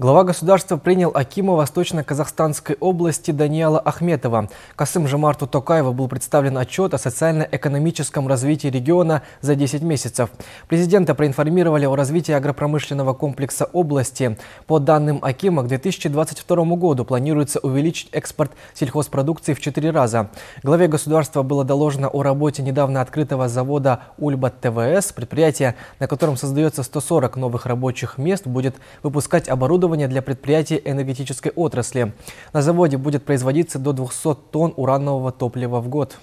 Глава государства принял Акима Восточно-Казахстанской области Даниэла Ахметова. Касым Жемарту Токаева был представлен отчет о социально-экономическом развитии региона за 10 месяцев. Президента проинформировали о развитии агропромышленного комплекса области. По данным Акима, к 2022 году планируется увеличить экспорт сельхозпродукции в 4 раза. Главе государства было доложено о работе недавно открытого завода «Ульбат ТВС», предприятия, на котором создается 140 новых рабочих мест, будет выпускать оборудование оборудование для предприятий энергетической отрасли. На заводе будет производиться до 200 тонн уранового топлива в год.